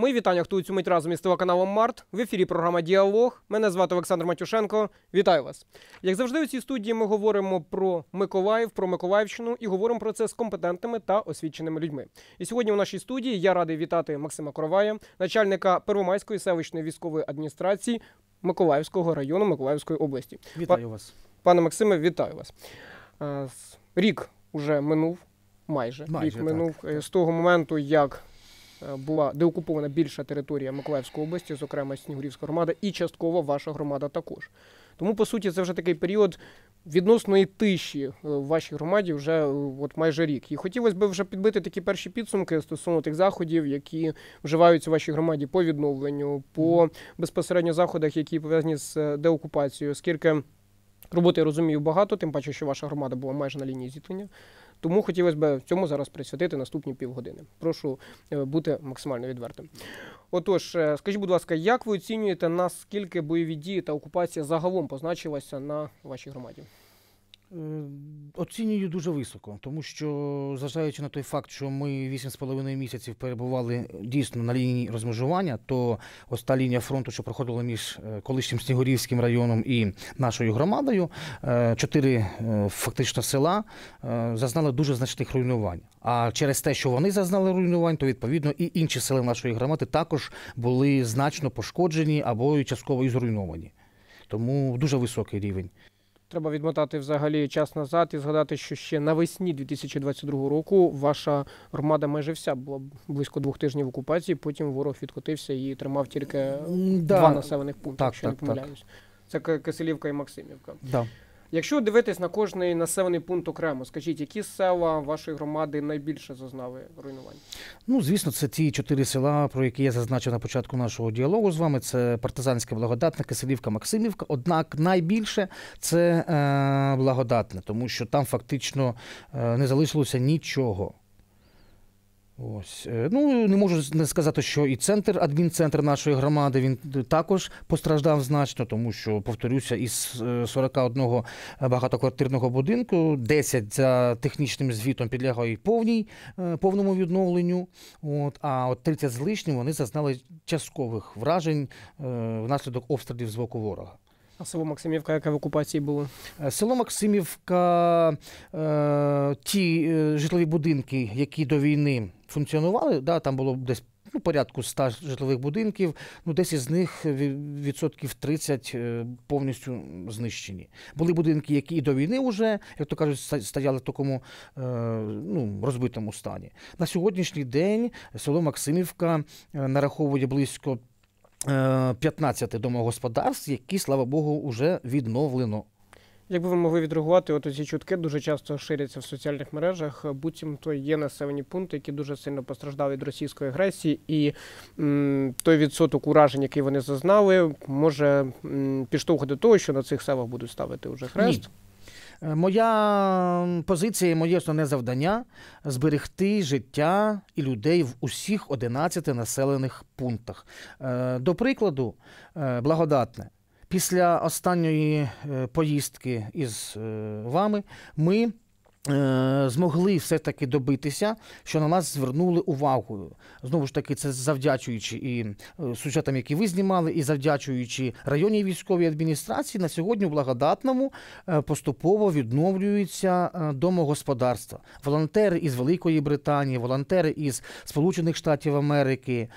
Мої вітання, хто у цю мить разом із телеканалом Март. В ефірі програма Діалог. Мене звати Олександр Матюшенко. Вітаю вас. Як завжди, у цій студії ми говоримо про Миколаїв, про Миколаївщину і говоримо про це з компетентними та освіченими людьми. І сьогодні у нашій студії я радий вітати Максима Коровая, начальника Первомайської селищної військової адміністрації Миколаївського району Миколаївської області. Вітаю вас, пане Максиме. Вітаю вас. Рік уже минув майже, майже рік минув з того моменту, як. Е, була деокупована більша територія Миколаївської області, зокрема Снігурівська громада, і частково ваша громада також. Тому, по суті, це вже такий період відносної тиші е, в вашій громаді вже е, от майже рік. І хотілося б вже підбити такі перші підсумки стосовно тих заходів, які вживаються в вашій громаді по відновленню, по безпосередньо заходах, які пов'язані з деокупацією, оскільки роботи я розумію багато, тим паче, що ваша громада була майже на лінії зіткнення. Тому хотілося б цьому зараз присвятити наступні півгодини. Прошу е, бути максимально відвертим. Отож, е, скажіть, будь ласка, як ви оцінюєте наскільки бойові дії та окупація загалом позначилася на вашій громаді? Е, оцінюю дуже високо, тому що, зважаючи на той факт, що ми 8,5 місяців перебували е, дійсно на лінії розмежування, то оста лінія фронту, що проходила між е, колишнім Снігурівським районом і нашою громадою, чотири фактично села зазнали дуже значних руйнувань. А через те, що вони зазнали руйнувань, то відповідно і інші сели нашої громади також були значно пошкоджені або частково і зруйновані. Тому дуже високий рівень. Треба відмотати взагалі час назад і згадати, що ще навесні 2022 року ваша громада майже вся була близько двох тижнів в окупації. Потім ворог відкотився і тримав тільки да. два населених пункти. якщо так, не помиляюсь, так. це Киселівка і Максимівка. Да. Якщо дивитись на кожний населений пункт окремо, скажіть, які села вашої громади найбільше зазнали руйнувань? Ну, звісно, це ті чотири села, про які я зазначив на початку нашого діалогу з вами. Це партизанська благодатна, Киселівка, Максимівка. Однак найбільше це е, благодатне, тому що там фактично е, не залишилося нічого. Ось е, ну не можу не сказати, що і центр, адмінцентр нашої громади, він також постраждав значно, тому що повторюся, із 41 е, багатоквартирного будинку 10 за технічним звітом підлягає повній е, повному відновленню. От а от 30 з лишнім вони зазнали часткових вражень внаслідок обстрілів з боку ворога. А село Максимівка, яке в окупації було? Село Максимівка, ті житлові будинки, які до війни функціонували. Да, Там було десь ну, порядку 100 житлових будинків, ну десь із них відсотків 30 е, повністю знищені. Були будинки, які і до війни вже, як то кажуть, стояли в такому е, ну, розбитому стані. На сьогоднішній день село Максимівка е, нараховує близько 15 домогосподарств, які, слава Богу, вже відновлено. Якби ви могли відреагувати, от ці чутки дуже часто ширяться в соціальних мережах. Е, буцімто є населені пункти, які дуже сильно постраждали від російської агресії, і м, той відсоток уражень, який вони зазнали, може м, підштовхувати до того, що на цих селах будуть ставити уже хрест. Ні. Е, моя позиція, моє основне завдання зберегти життя і людей в усіх 11 населених пунктах. Е, до прикладу, благодатне після останньої е, поїздки із е, вами ми. Е, змогли все-таки добитися, що на нас звернули увагу. Знову ж таки, це завдячуючи і сюжетам, які ви знімали, і завдячуючи районній військовій адміністрації, на сьогодні у благодатному поступово відновлюються домогосподарства. Волонтери із Великої Британії, волонтери із Сполучених Штатів Америки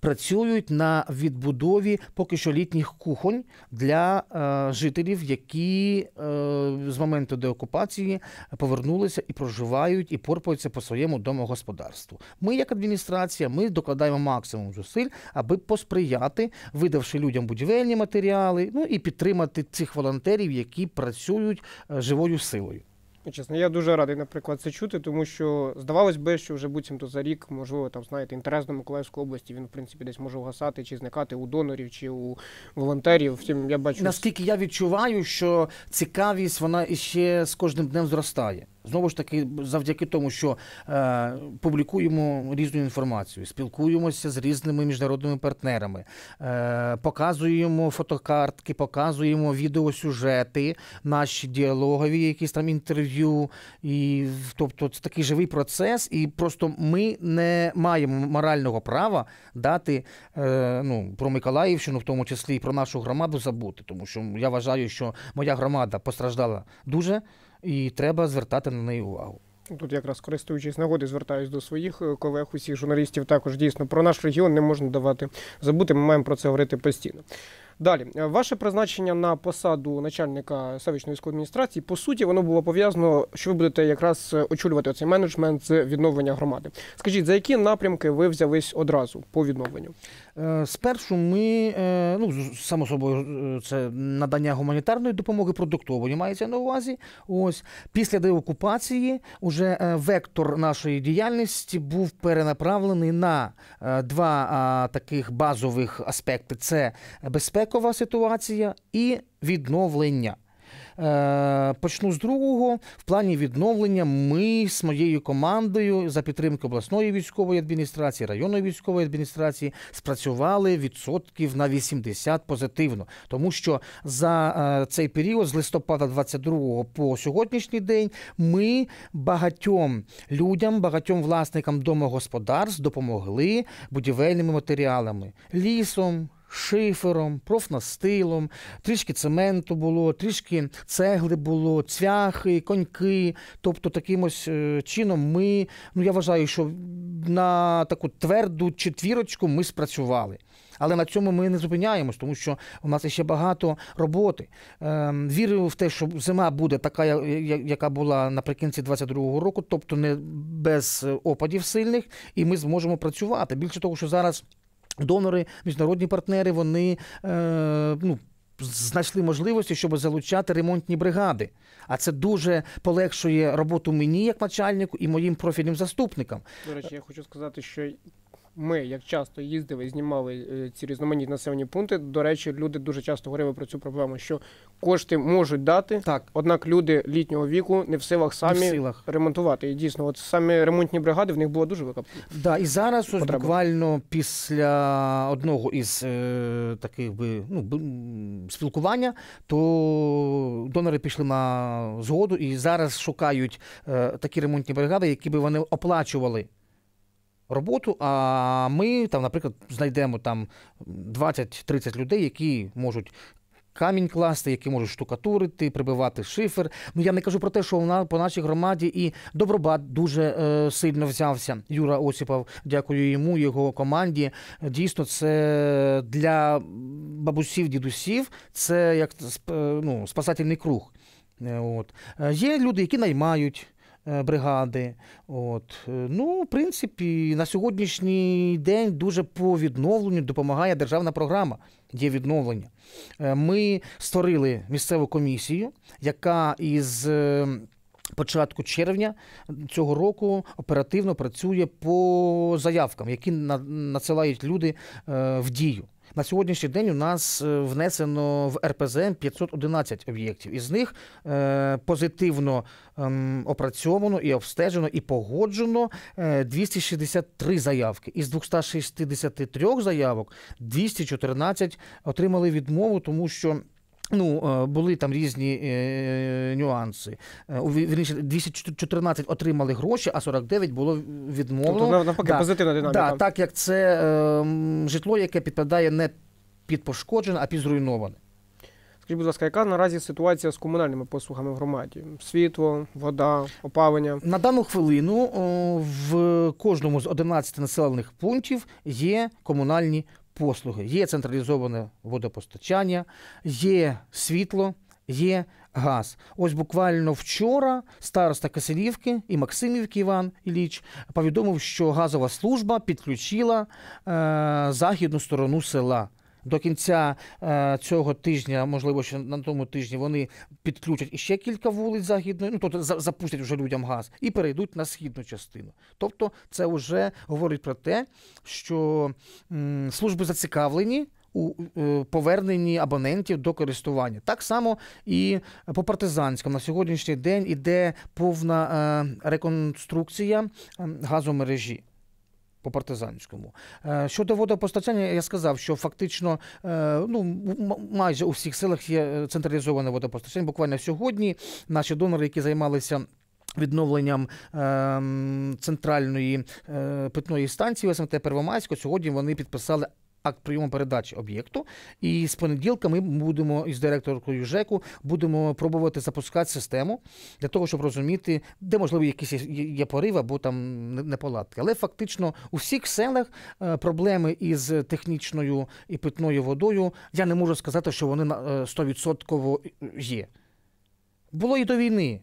працюють на відбудові поки що літніх кухонь для е, жителів, які е, з моменту деокупації повернулися і проживають, і порпаються по своєму домогосподарству. Ми, як адміністрація, ми докладаємо максимум зусиль, аби посприяти, видавши людям будівельні матеріали, ну і підтримати цих волонтерів, які працюють е, живою силою чесно, чесно. Я дуже радий, наприклад, це чути, тому що здавалось би, що вже буцімто за рік, можливо, там знаєте, інтерес до Миколаївської області він в принципі десь може угасати чи зникати у донорів чи у волонтерів. Втім, я бачу наскільки я відчуваю, що цікавість вона іще з кожним днем зростає. Знову ж таки, завдяки тому, що е, публікуємо різну інформацію, спілкуємося з різними міжнародними партнерами, е, показуємо фотокартки, показуємо відеосюжети, наші діалогові, якісь там інтерв'ю інтерв'ю, і тобто це такий живий процес, і просто ми не маємо морального права дати е, ну, про Миколаївщину, в тому числі і про нашу громаду, забути, тому що я вважаю, що моя громада постраждала дуже, і треба звертати на неї увагу. Тут якраз користуючись нагоди, звертаюсь до своїх е, колег, усіх журналістів. Також дійсно про наш регіон не можна давати забути. Ми маємо про це говорити постійно. Далі, ваше призначення на посаду начальника селищної військової адміністрації, по суті, воно було пов'язано, що ви будете якраз очолювати цей менеджмент з відновлення громади. Скажіть, за які напрямки ви взялись одразу по відновленню? Е, спершу ми, е, ну само собою, е, це надання гуманітарної допомоги продуктової мається на увазі. Ось після деокупації уже вектор нашої діяльності був перенаправлений на два таких базових аспекти: це безпекова ситуація і відновлення. Е, почну з другого. В плані відновлення ми з моєю командою за підтримки обласної військової адміністрації, районної військової адміністрації спрацювали відсотків на 80 позитивно, тому що за е, цей період з листопада 22 по сьогоднішній день ми багатьом людям, багатьом власникам домогосподарств допомогли будівельними матеріалами лісом шифером, профнастилом, трішки цементу було, трішки цегли було, цвяхи, коньки. Тобто таким ось е, чином ми, ну я вважаю, що на таку тверду четвірочку ми спрацювали. Але на цьому ми не зупиняємось, тому що у нас ще багато роботи. Ем, вірю в те, що зима буде така, яка була наприкінці 22 року, тобто не без е, опадів сильних, і ми зможемо працювати. Більше того, що зараз. Донори, міжнародні партнери, вони е, ну. Знайшли можливості, щоб залучати ремонтні бригади, а це дуже полегшує роботу мені як начальнику і моїм профільним заступникам. До речі, я хочу сказати, що ми, як часто їздили, знімали е, ці різноманітні населені пункти. До речі, люди дуже часто говорили про цю проблему, що кошти можуть дати, так. однак люди літнього віку не в силах самі в силах. ремонтувати. І дійсно, от самі ремонтні бригади в них було дуже велика. Да, І зараз ось буквально після одного із е, таких би ну, спілкування, то донори пішли на згоду і зараз шукають е, такі ремонтні бригади, які би вони оплачували роботу. А ми там, наприклад, знайдемо там 20-30 людей, які можуть. Камінь класти, які можуть штукатурити, прибивати шифер. Ну я не кажу про те, що вона по нашій громаді і Добробат дуже е, сильно взявся. Юра Осіпов, дякую йому, його команді. Дійсно, це для бабусів, дідусів, це як ну, спасательний круг. Е, от. Е, є люди, які наймають. Е, бригади. От. Е, ну, в принципі, на сьогоднішній день дуже по відновленню допомагає державна програма. Є відновлення. Е, ми створили місцеву комісію, яка із. Початку червня цього року оперативно працює по заявкам, які надсилають люди в дію. На сьогоднішній день у нас е, внесено в РПЗМ 511 об'єктів. Із них е, позитивно ем, опрацьовано і обстежено і погоджено 263 е, заявки. Із 263 заявок 214 отримали відмову, тому що. Ну, е, були там різні е, нюанси. Е, у 214 отримали гроші, а 49 було відмовлено. Тобто, навпаки, да. позитивна динаміка. Да, так як це е, житло, яке підпадає не під пошкоджене, а під зруйноване. Скажіть, будь ласка, яка наразі ситуація з комунальними послугами в громаді? Світло, вода, опалення? На дану хвилину в кожному з 11 населених пунктів є комунальні послуги. Є централізоване водопостачання, є світло, є газ. Ось буквально вчора староста Киселівки і Максимівки Іван Іліч повідомив, що газова служба підключила е, західну сторону села. До кінця е, цього тижня, можливо, ще на тому тижні вони підключать іще кілька вулиць західної, ну тобто запустять вже людям газ і перейдуть на східну частину. Тобто, це вже говорить про те, що служби зацікавлені у е, поверненні абонентів до користування. Так само і по партизанському на сьогоднішній день іде повна е, реконструкція газомережі по партизанському. Е, щодо водопостачання, я сказав, що фактично е, ну, майже у всіх селах є е, централізоване водопостачання. Буквально сьогодні наші донори, які займалися. Відновленням е, центральної е, питної станції СМТ Первомайського сьогодні вони підписали акт прийому передачі об'єкту. І з понеділка ми будемо із директоркою ЖЕКу будемо пробувати запускати систему для того, щоб розуміти, де можливо якісь є порив або там неполадки. Але фактично у всіх селах е, проблеми із технічною і питною водою я не можу сказати, що вони на 100% е, є. Було і до війни.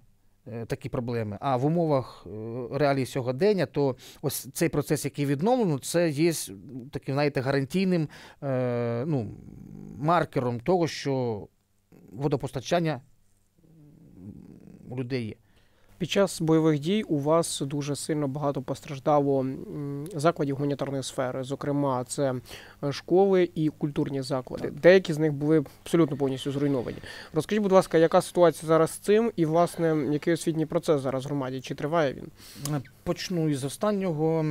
Е, такі проблеми. А в умовах е, реалій сьогодення, то ось цей процес, який відновлено, це є таким, знаєте, гарантійним е, ну, маркером того, що водопостачання у людей є. Під час бойових дій у вас дуже сильно багато постраждало закладів гуманітарної сфери, зокрема, це е, школи і культурні заклади. Деякі з них були абсолютно повністю зруйновані. Розкажіть, будь ласка, яка ситуація зараз з цим, і власне який освітній процес зараз в громаді? Чи триває він? Е, почну із останнього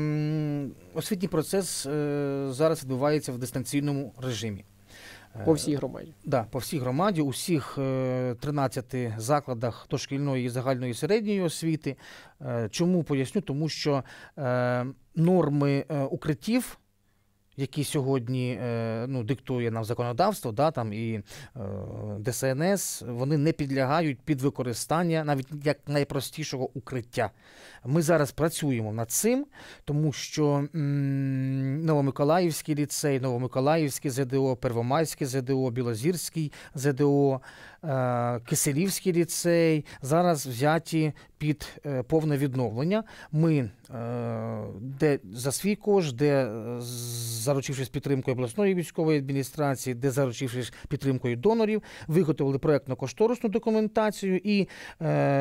освітній процес е, зараз відбувається в дистанційному режимі. По всій громаді, да, по всій громаді, усіх всіх 13 е, закладах дошкільної і загальної середньої освіти. Е, чому поясню? Тому що е, норми укриттів які сьогодні е, ну, диктує нам законодавство, да, там і е, ДСНС, вони не підлягають під використання навіть як найпростішого укриття. Ми зараз працюємо над цим, тому що м, Новомиколаївський ліцей, Новомиколаївський ЗДО, Первомайське ЗДО, Білозірський ЗДО. Е, Киселівський ліцей зараз взяті під е, повне відновлення. Ми е, де за свій кошт, де заручившись підтримкою обласної військової адміністрації, де заручившись підтримкою донорів, виготовили проектно-кошторисну документацію. І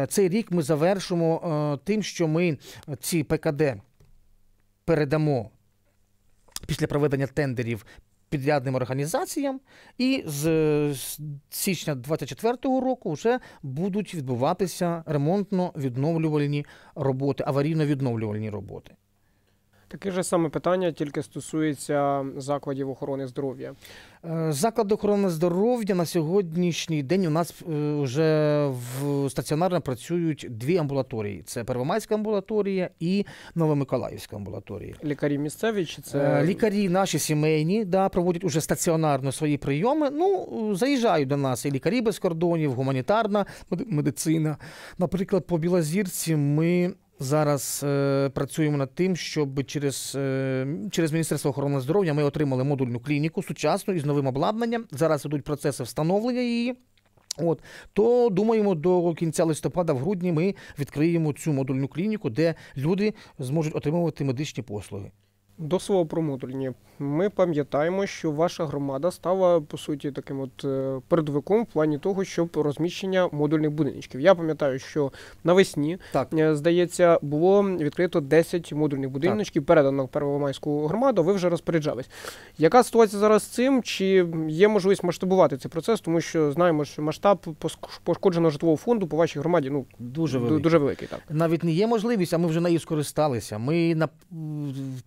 цей рік ми завершимо тим, що ми ці ПКД передамо. Після проведення тендерів підрядним організаціям, і з січня 2024 року вже будуть відбуватися ремонтно-відновлювальні роботи, аварійно-відновлювальні роботи. Таке ж саме питання тільки стосується закладів охорони здоров'я. Е, заклад охорони здоров'я на сьогоднішній день у нас е, вже в стаціонарно працюють дві амбулаторії: це Первомайська амбулаторія і Новомиколаївська амбулаторія. Лікарі місцеві чи це е, лікарі наші сімейні да проводять уже стаціонарно свої прийоми. Ну заїжджають до нас і лікарі без кордонів, гуманітарна медицина. Наприклад, по Білозірці ми зараз е, працюємо над тим, щоб через е, через Міністерство охорони здоров'я ми отримали модульну клініку сучасну із новим обладнанням. Зараз ідуть процеси встановлення її. От то думаємо, до кінця листопада, в грудні ми відкриємо цю модульну клініку, де люди зможуть отримувати медичні послуги. До свого про модульні. Ми пам'ятаємо, що ваша громада стала по суті таким от е, передовиком в плані того, щоб розміщення модульних будиночків. Я пам'ятаю, що навесні так. Е, здається було відкрито 10 модульних будиночків, так. передано в Первомайську громаду. Ви вже розпоряджались. Яка ситуація зараз з цим? Чи є можливість масштабувати цей процес? Тому що знаємо, що масштаб пошкодженого житлового фонду по вашій громаді ну дуже великий. дуже великий. Так навіть не є можливість, а ми вже нею скористалися. Ми на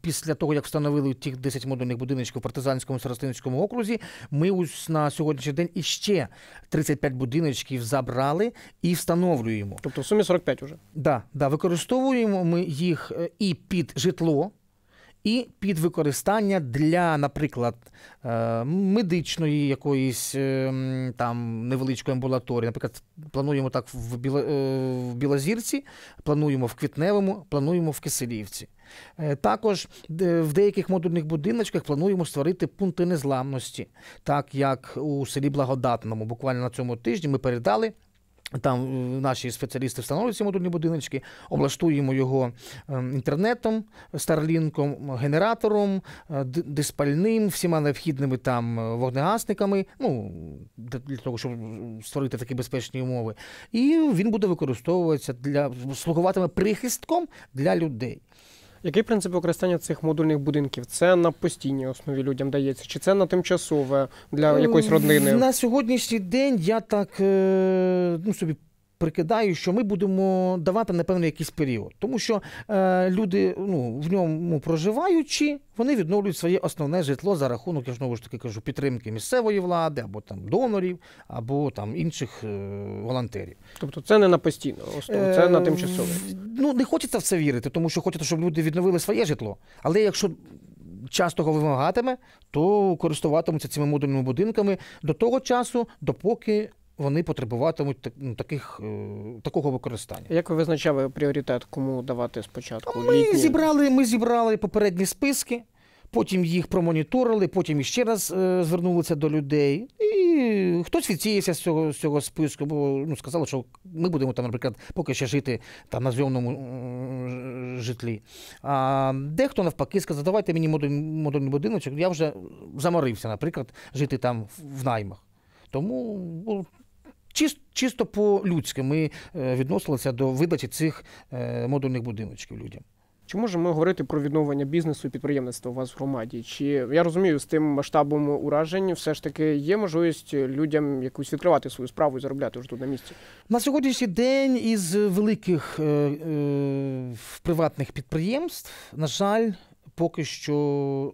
після того того, як встановили тих 10 модульних будиночків в партизанському Саростинському окрузі, ми ось на сьогоднішній день іще 35 будиночків забрали і встановлюємо. Тобто в сумі 45 уже? Да, да, використовуємо ми їх е, і під житло. І під використання для, наприклад, е, медичної якоїсь е, там невеличкої амбулаторії. Наприклад, плануємо так в Білозірці, плануємо в Квітневому, плануємо в Киселівці. Е, також в деяких модульних будиночках плануємо створити пункти незламності, так як у селі Благодатному. Буквально на цьому тижні ми передали. Там е, наші спеціалісти встановлюють ці модульні будиночки, облаштуємо його ем, інтернетом, старлінком, генератором, е, диспальним, всіма необхідними там вогнегасниками, ну для того, щоб створити такі безпечні умови. І він буде використовуватися для слугуватиме прихистком для людей. Який принцип використання цих модульних будинків? Це на постійній основі людям дається, чи це на тимчасове для ем, якоїсь родини? На сьогоднішній день я так е, ну собі прикидаю, що ми будемо давати напевно якийсь період, тому що е, люди ну в ньому проживаючи, вони відновлюють своє основне житло за рахунок я знову ж таки кажу підтримки місцевої влади або там донорів, або там інших е, волонтерів. Тобто це не на постійно, це е, на тимчасове. Ну не хочеться в це вірити, тому що хочеться, щоб люди відновили своє житло. Але якщо часто того вимагатиме, то користуватимуться цими модульними будинками до того часу, допоки вони потребуватимуть так, ну, таких, е, такого використання. Як ви визначали пріоритет, кому давати спочатку? Ми літні? зібрали ми зібрали попередні списки, потім їх промоніторили, потім іще раз е, звернулися до людей. І хтось відсіявся з цього з цього списку, бо ну, сказали, що ми будемо, там, наприклад, поки ще жити там, на зйомному житлі. А дехто навпаки сказав, давайте мені модуль модульний будиночок, я вже заморився, наприклад, жити там в наймах. Тому ну, чисто, чисто по-людськи ми е, відносилися до видачі цих е, модульних будиночків людям. Чи можемо ми говорити про відновлення бізнесу і підприємництва у вас в громаді? Чи я розумію, з тим масштабом уражень все ж таки є можливість людям якусь відкривати свою справу і заробляти вже тут на місці? На сьогоднішній день із великих е, е, приватних підприємств, на жаль, поки що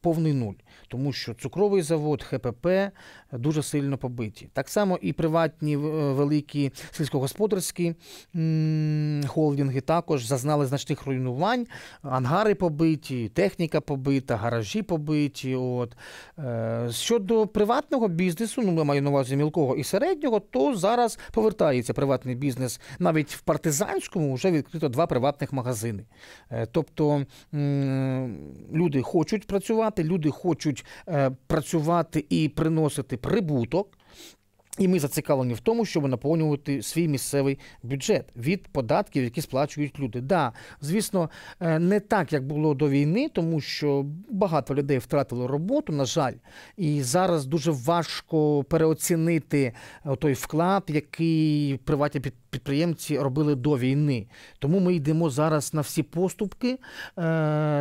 повний нуль, тому що цукровий завод, ХПП дуже сильно побиті. Так само і приватні е, великі сільськогосподарські холдинги також зазнали значних руйнувань, ангари побиті, техніка побита, гаражі побиті. От. Е, щодо приватного бізнесу, ну ми маємо на увазі мілкого і середнього, то зараз повертається приватний бізнес. Навіть в партизанському вже відкрито два приватних магазини. Е, тобто люди хочуть працювати працювати. Люди хочуть е, працювати і приносити прибуток. І ми зацікавлені в тому, щоб наповнювати свій місцевий бюджет від податків, які сплачують люди. Да, звісно, е, не так як було до війни, тому що багато людей втратили роботу, на жаль, і зараз дуже важко переоцінити е, той вклад, який приватні підприємці робили до війни. Тому ми йдемо зараз на всі поступки, е,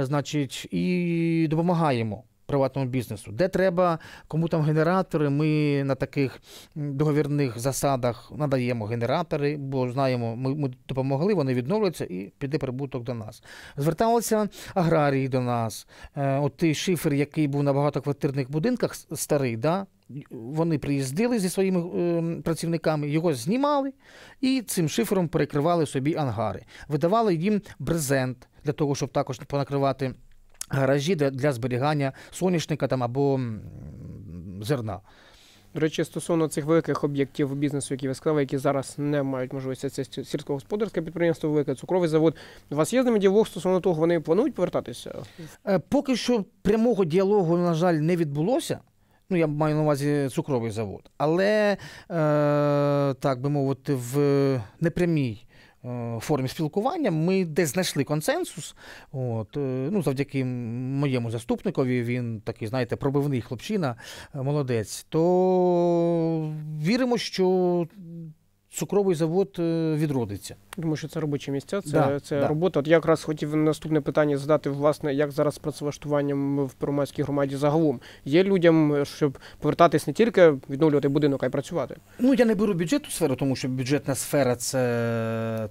значить, і допомагаємо приватному бізнесу. Де треба, кому там генератори, ми на таких договірних засадах надаємо генератори, бо знаємо, ми ми допомогли, вони відновлюються і піде прибуток до нас. Зверталися аграрії до нас. Е, от той шифер, який був на багатоквартирних будинках старий, да? Вони приїздили зі своїми е, працівниками, його знімали і цим шифером перекривали собі ангари, видавали їм брезент для того, щоб також понакривати гаражі для, для зберігання соняшника там або зерна. До речі, стосовно цих великих об'єктів бізнесу, які ви сказали, які зараз не мають можливості, це сільськогосподарське підприємство, велике цукровий завод. У вас є з ними діалог стосовно того, вони планують повертатися? Е, поки що прямого діалогу, на жаль, не відбулося. Ну, я маю на увазі цукровий завод, але е, так би мовити, в непрямій Е, формі спілкування ми десь знайшли консенсус. От, е, ну, Завдяки моєму заступникові, він такий, знаєте, пробивний хлопчина, е, молодець. То віримо, що цукровий завод е, відродиться. Тому що це робочі місця, це да, це да. робота. От я якраз хотів наступне питання задати, власне, як зараз з працевлаштуванням в Первомайській громаді загалом. Є людям, е, щоб повертатись не тільки відновлювати будинок, а й працювати. Ну я не беру бюджетну сферу, тому що бюджетна сфера це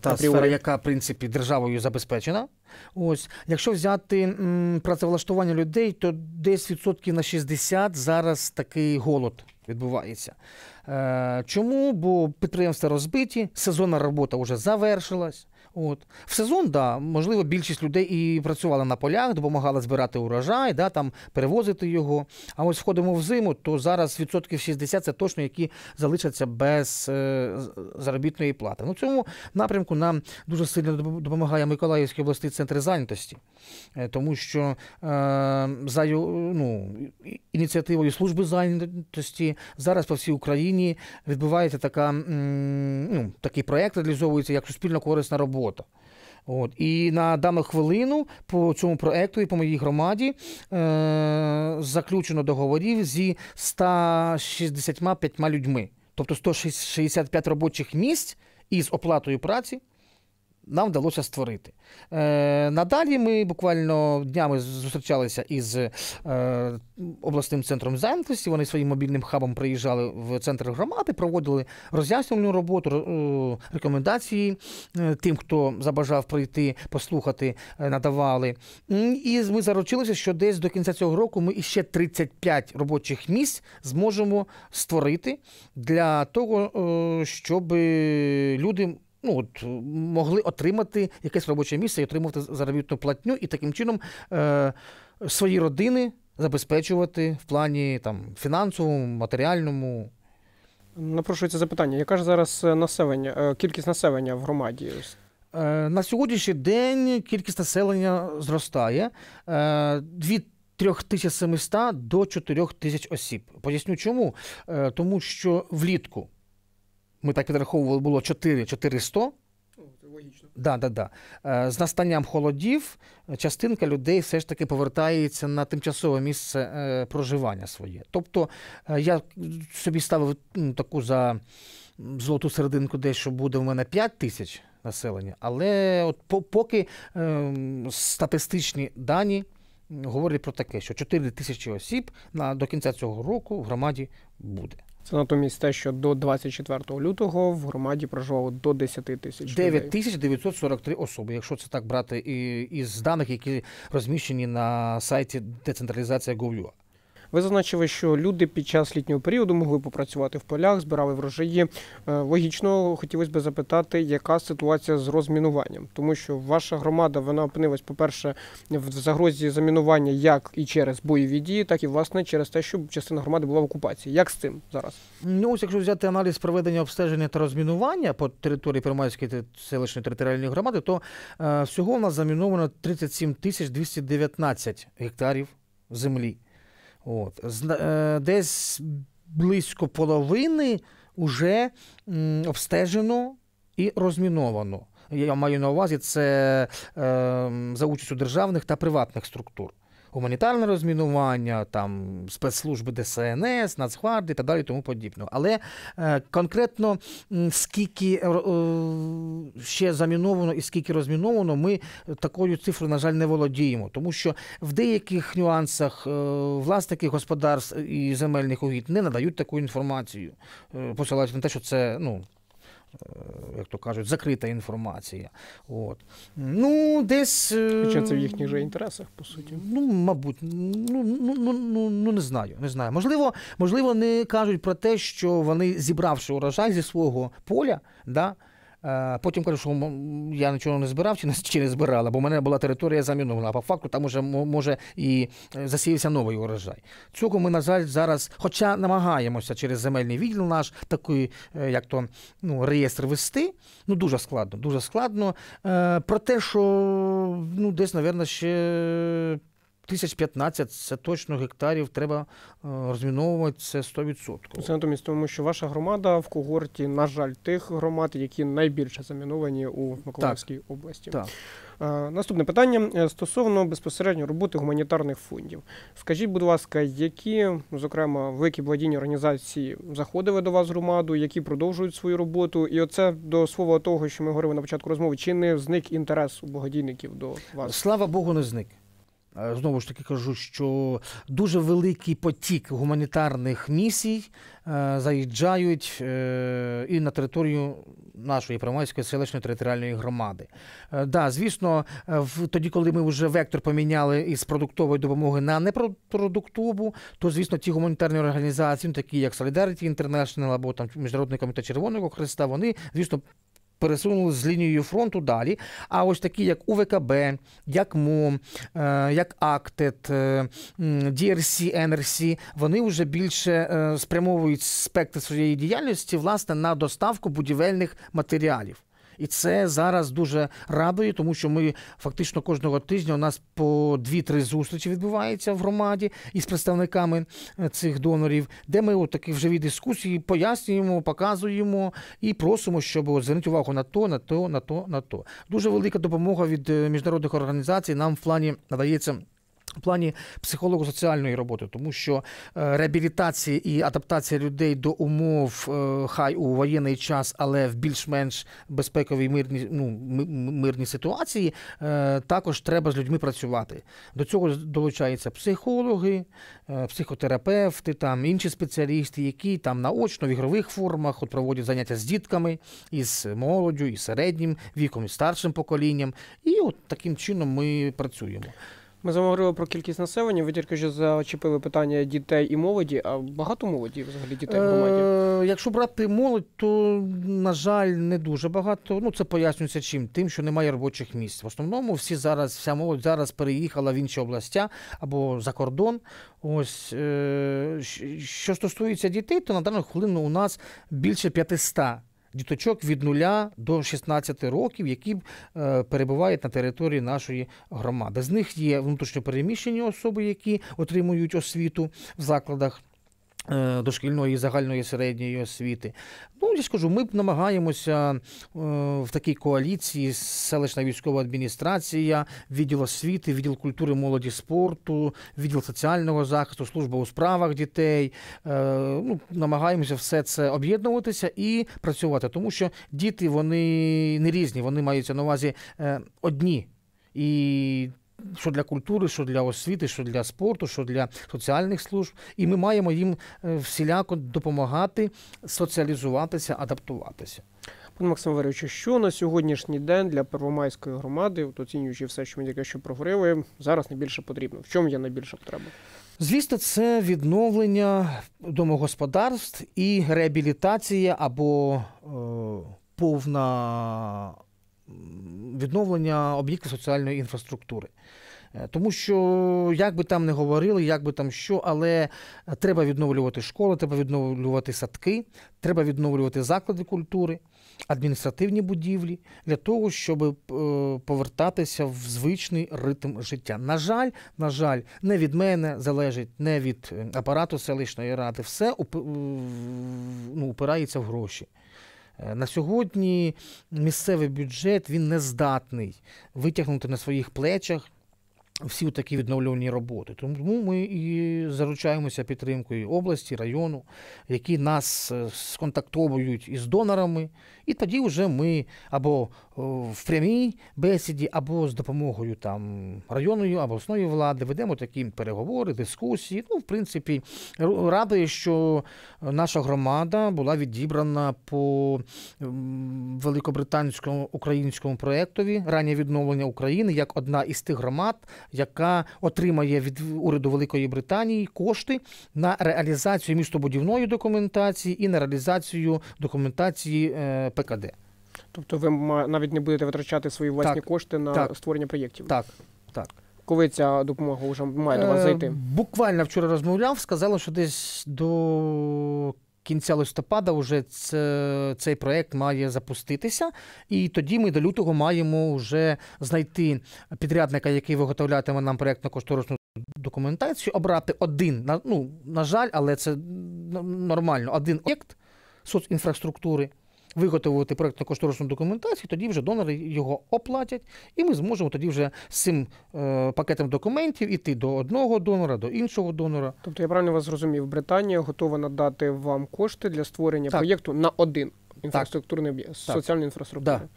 та Апріорі. сфера, яка в принципі державою забезпечена. Ось, якщо взяти м, працевлаштування людей, то десь відсотків на 60 зараз такий голод відбувається. Е, чому? Бо підприємства розбиті, сезонна робота вже завершилась. От в сезон, да, можливо, більшість людей і працювала на полях, допомагала збирати урожай, да, там перевозити його. А ось входимо в зиму, то зараз відсотків 60 це точно які залишаться без е, заробітної плати. Ну, цьому напрямку нам дуже сильно допомагає Миколаївський обласний центр зайнятості, е, тому що е, за ну, ініціативою служби зайнятості зараз по всій Україні. Україні відбувається така ну, такий проєкт, реалізовується як суспільно корисна робота. От і на дану хвилину по цьому проєкту і по моїй громаді е- заключено договорів зі 165 людьми, тобто 165 робочих місць із оплатою праці нам вдалося створити. Е, Надалі ми буквально днями зустрічалися із е, обласним центром зайнятості. Вони своїм мобільним хабом приїжджали в центр громади, проводили роз'яснювальну роботу, е, рекомендації е, тим, хто забажав прийти, послухати, е, надавали. І ми заручилися, що десь до кінця цього року ми іще 35 робочих місць зможемо створити для того, щоб люди ну от могли отримати якесь робоче місце і отримувати заробітну платню, і таким чином е, свої родини забезпечувати в плані там фінансовому, матеріальному. Напрошується запитання. Яка ж зараз населення, е, кількість населення в громаді? Е, на сьогоднішній день кількість населення зростає е, від 3700 до 4000 осіб. Поясню чому? Тому що влітку ми так підраховували, було 4 400. Логічно. Да, да, да. Е, з настанням холодів частинка людей все ж таки повертається на тимчасове місце е, проживання своє. Тобто е, я собі ставив ну, таку за золоту серединку, де що буде в мене 5 тисяч населення, але от поки ем, статистичні дані говорять про таке, що 4 тисячі осіб на, до кінця цього року в громаді буде. Це натомість те, що до 24 лютого в громаді проживало до 10 тисяч 9 тисяч 943 особи, якщо це так брати і із даних, які розміщені на сайті децентралізація Гов'юа. Ви зазначили, що люди під час літнього періоду могли попрацювати в полях, збирали врожаї. Е, логічно хотілося б запитати, яка ситуація з розмінуванням, тому що ваша громада вона опинилась, по-перше, в загрозі замінування як і через бойові дії, так і власне через те, що частина громади була в окупації. Як з цим зараз? Ну ось якщо взяти аналіз проведення обстеження та розмінування по території Пермайської селищної територіальної громади, то е, всього у нас заміновано 37 тисяч 219 гектарів землі. От. Е, десь близько половини вже обстежено і розміновано. Я маю на увазі це ем, за участю державних та приватних структур гуманітарне розмінування, там спецслужби ДСНС, Нацгвардії та далі тому подібне. Але е, конкретно скільки е, е, ще заміновано і скільки розміновано, ми такою цифрою, на жаль, не володіємо, тому що в деяких нюансах власники господарств і земельних угідь не надають таку інформацію, посилаючись на те, що це ну. Е, як то кажуть, закрита інформація. От. Ну, десь... Е, Хоча це в їхніх же інтересах, по суті. Ну, мабуть, ну ну, ну, ну, ну не знаю. не знаю. Можливо, можливо, не кажуть про те, що вони, зібравши урожай зі свого поля, да, Е, потім кажу, що я нічого не збирав чи не збирала, бо в мене була територія замінована. А по факту там уже може і е, засіявся новий урожай. Цього ми, на жаль, зараз, хоча намагаємося через земельний відділ наш такий, е, як то ну, реєстр вести, ну дуже складно, дуже складно. Про те, що ну, десь, мабуть, ще тисяч 15 це точно гектарів треба е, розміновувати це 100%. Це натомість, тому що ваша громада в когорті, на жаль, тих громад, які найбільше заміновані у Миколаївській так. області. Так. Е, наступне питання е, стосовно безпосередньо роботи гуманітарних фондів. Скажіть, будь ласка, які, ну, зокрема, великі благодійні організації заходили до вас в громаду, які продовжують свою роботу? І оце до слова того, що ми говорили на початку розмови, чи не зник інтерес у благодійників до вас? Слава Богу, не зник. Е, знову ж таки кажу, що дуже великий потік гуманітарних місій е, заїжджають е, і на територію нашої Приморської селищної територіальної громади. Да, звісно, тоді, коли ми вже вектор поміняли із продуктової допомоги на непродуктову, то звісно ті гуманітарні організації, такі як Solidarity International або там Міжнародний комітет Червоного Христа, вони звісно пересунули з лінією фронту далі. А ось такі, як УВКБ, як МОМ, е, як Актет, DRC, е, NRC, вони вже більше е, спрямовують спектр своєї діяльності власне на доставку будівельних матеріалів. І це зараз дуже радує, тому що ми фактично кожного тижня у нас по дві-три зустрічі відбуваються в громаді із представниками е, цих донорів, де ми от такі в живій дискусії пояснюємо, показуємо і просимо, щоб звернути увагу на то, на то, на то, на то. Дуже велика допомога від е, міжнародних організацій. Нам в плані надається в плані психолого-соціальної роботи, тому що е, реабілітація і адаптація людей до умов, е, хай у воєнний час, але в більш-менш безпековій мирні ну, мирній ситуації, е, також треба з людьми працювати. До цього долучаються психологи, психотерапевти, там інші спеціалісти, які там наочно в ігрових формах от проводять заняття з дітками, із молоддю, і середнім віком, і старшим поколінням. І от таким чином ми працюємо. Ми з про кількість населення. Ви тільки що зачепили питання дітей і молоді. А багато молоді взагалі дітей в е, громаді? Якщо брати молодь, то на жаль, не дуже багато. Ну це пояснюється чим тим, що немає робочих місць. В основному всі зараз, вся молодь зараз переїхала в інші області або за кордон. Ось е, що стосується дітей, то на дану хвилину у нас більше 500 діточок від нуля до 16 років, які е, перебувають на території нашої громади. З них є внутрішньопереміщені особи, які отримують освіту в закладах Е, дошкільної і загальної середньої освіти. Ну, я скажу, ми намагаємося е, в такій коаліції селищна військова адміністрація, відділ освіти, відділ культури, молоді спорту, відділ соціального захисту, служба у справах дітей. Е, ну, Намагаємося все це об'єднуватися і працювати, тому що діти вони не різні, вони маються на увазі одні. І що для культури, що для освіти, що для спорту, що для соціальних служб. І ми маємо їм е, всіляко допомагати соціалізуватися, адаптуватися. Пане Максим Валерійовичу, що на сьогоднішній день для Первомайської громади, от оцінюючи все, що ми тільки що проговорили, зараз найбільше потрібно. В чому є найбільша потреба? Звісно, це відновлення домогосподарств і реабілітація або е, повна відновлення об'єктів соціальної інфраструктури. Е, тому що, як би там не говорили, як би там що, але е, треба відновлювати школи, треба відновлювати садки, треба відновлювати заклади культури, адміністративні будівлі для того, щоб е, повертатися в звичний ритм життя. На жаль, на жаль, не від мене залежить, не від апарату селищної ради, все ну, упирається в гроші. На сьогодні місцевий бюджет він не здатний витягнути на своїх плечах всі такі відновлювані роботи. Тому ми і заручаємося підтримкою області, району, які нас е, сконтактовують із донорами, і тоді вже ми або е, в прямій бесіді, або з допомогою там районної обласної влади ведемо такі переговори, дискусії. Ну, в принципі, радує, що наша громада була відібрана по великобританському українському проєктові раннє відновлення України як одна із тих громад яка отримає від уряду Великої Британії кошти на реалізацію містобудівної документації і на реалізацію документації е, ПКД. Тобто, ви навіть не будете витрачати свої власні так, кошти на так, створення проєктів? Так, так. Коли ця допомога вже має до вас е, зайти? Буквально вчора розмовляв, сказали, що десь до кінця листопада вже це, цей проект має запуститися, і тоді ми до лютого маємо вже знайти підрядника, який виготовлятиме нам проектно-кошторисну документацію, обрати один на ну на жаль, але це нормально. Один об'єкт соцінфраструктури виготовити проєктно кошторисну документацію, тоді вже донори його оплатять, і ми зможемо тоді вже з цим е, пакетом документів іти до одного донора, до іншого донора. Тобто я правильно вас зрозумів, Британія готова надати вам кошти для створення так. проєкту на один інфраструктурний об'єкт соціальну інфраструктуру. Да.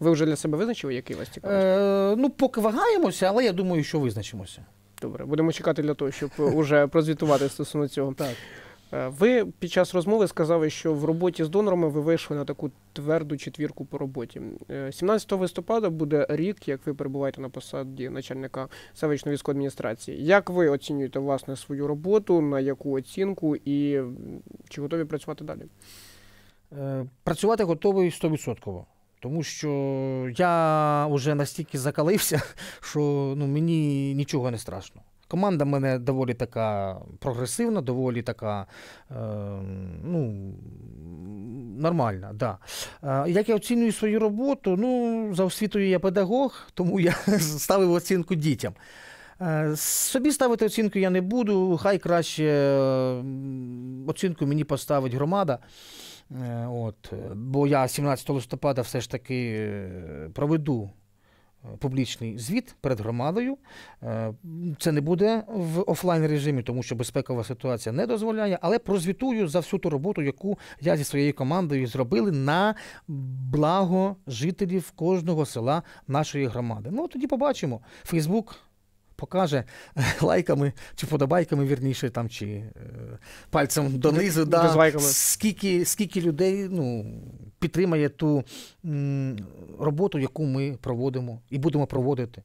Ви вже для себе визначили, який вас цікавий? Е, Ну, поки вагаємося, але я думаю, що визначимося. Добре, будемо чекати для того, щоб уже прозвітувати стосовно цього. Так. Е, ви під час розмови сказали, що в роботі з донорами ви вийшли на таку тверду четвірку по роботі. 17 е, листопада буде рік, як ви перебуваєте на посаді начальника селищної військової адміністрації. Як ви оцінюєте власне свою роботу, на яку оцінку і чи готові працювати далі? Е, працювати готовий стовідсотково, Тому що я вже настільки закалився, що ну, мені нічого не страшно. Команда в мене доволі така прогресивна, доволі така е, ну, нормальна. Да. Е, як я оцінюю свою роботу, ну, за освітою я педагог, тому я ставив оцінку дітям. Е, собі ставити оцінку я не буду, хай краще оцінку мені поставить громада. Е, от, Бо я 17 листопада все ж таки е, проведу публічний звіт перед громадою. Е, це не буде в офлайн режимі, тому що безпекова ситуація не дозволяє, але прозвітую за всю ту роботу, яку я зі своєю командою зробили на благо жителів кожного села нашої громади. Ну тоді побачимо. Фейсбук покаже лайками чи подобайками, вірніше, там, чи е, пальцем донизу, да, скільки скільки людей ну, підтримає ту м, роботу, яку ми проводимо і будемо проводити.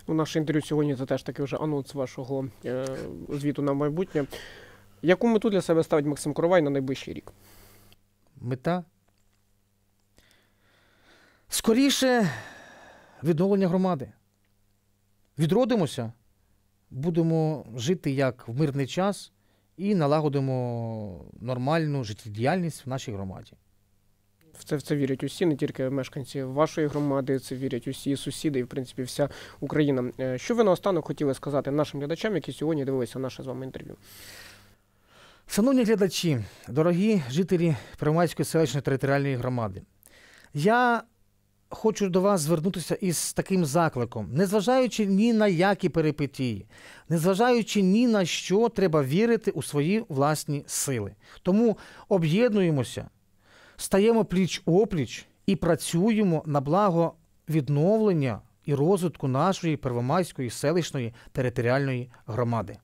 У ну, наше інтерв'ю сьогодні це теж такий вже анонс вашого е, звіту на майбутнє. Яку мету для себе ставить Максим Коровай на найближчий рік? Мета? Скоріше відновлення громади відродимося, будемо жити як в мирний час і налагодимо нормальну життєдіяльність в нашій громаді. В це в це вірять усі, не тільки мешканці вашої громади, це вірять усі сусіди, і в принципі вся Україна. Е, що ви наостанок хотіли сказати нашим глядачам, які сьогодні дивилися наше з вами інтерв'ю? Шановні глядачі, дорогі жителі Первомайської селищної територіальної громади, я хочу до вас звернутися із таким закликом. Незважаючи ні на які перипетії, незважаючи ні на що, треба вірити у свої власні сили. Тому об'єднуємося, стаємо пліч опліч і працюємо на благо відновлення і розвитку нашої первомайської селищної територіальної громади.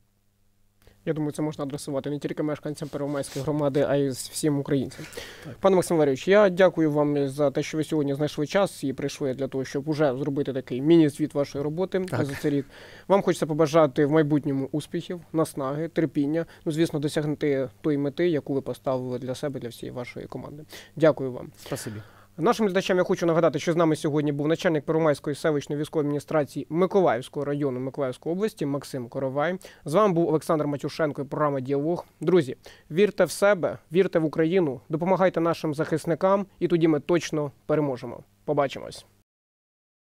Я думаю, це можна адресувати не тільки мешканцям Первомайської громади, а й всім українцям. Так. Пане Максим Ларіович, я дякую вам за те, що ви сьогодні знайшли час і прийшли для того, щоб уже зробити такий міні-звіт вашої роботи так. за цей рік. Вам хочеться побажати в майбутньому успіхів, наснаги, терпіння. Ну, звісно, досягнути тої мети, яку ви поставили для себе, для всієї вашої команди. Дякую вам. Спасибі. Нашим глядачам я хочу нагадати, що з нами сьогодні був начальник Первомайської селищної військової адміністрації Миколаївського району Миколаївської області Максим Коровай. З вами був Олександр Матюшенко і програма Діалог. Друзі, вірте в себе, вірте в Україну, допомагайте нашим захисникам, і тоді ми точно переможемо. Побачимось.